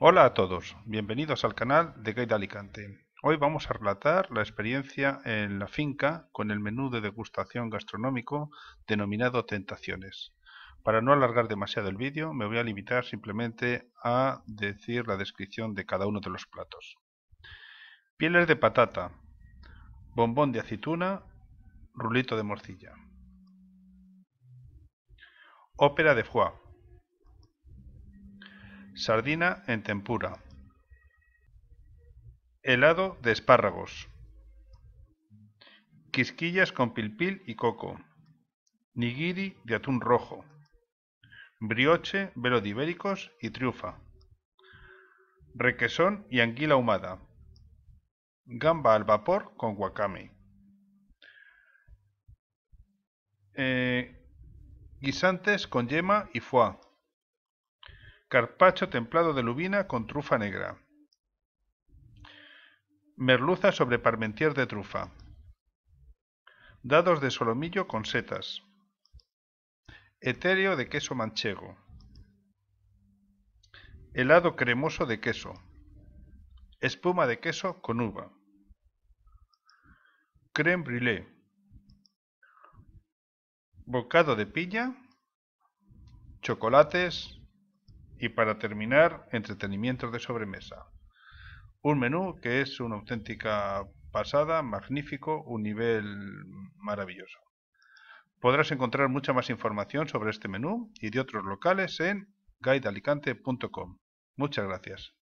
Hola a todos, bienvenidos al canal de de Alicante. Hoy vamos a relatar la experiencia en la finca con el menú de degustación gastronómico denominado Tentaciones. Para no alargar demasiado el vídeo me voy a limitar simplemente a decir la descripción de cada uno de los platos. Pieles de patata, bombón de aceituna, rulito de morcilla. Ópera de foie Sardina en tempura. Helado de espárragos. Quisquillas con pilpil y coco. Nigiri de atún rojo. Brioche, velo y triufa. Requesón y anguila ahumada. Gamba al vapor con wakame. Eh, guisantes con yema y foie Carpacho templado de lubina con trufa negra. Merluza sobre parmentier de trufa. Dados de solomillo con setas. Etéreo de queso manchego. Helado cremoso de queso. Espuma de queso con uva. Creme brûlée. Bocado de piña. Chocolates y para terminar, entretenimientos de sobremesa. Un menú que es una auténtica pasada, magnífico, un nivel maravilloso. Podrás encontrar mucha más información sobre este menú y de otros locales en guidealicante.com. Muchas gracias.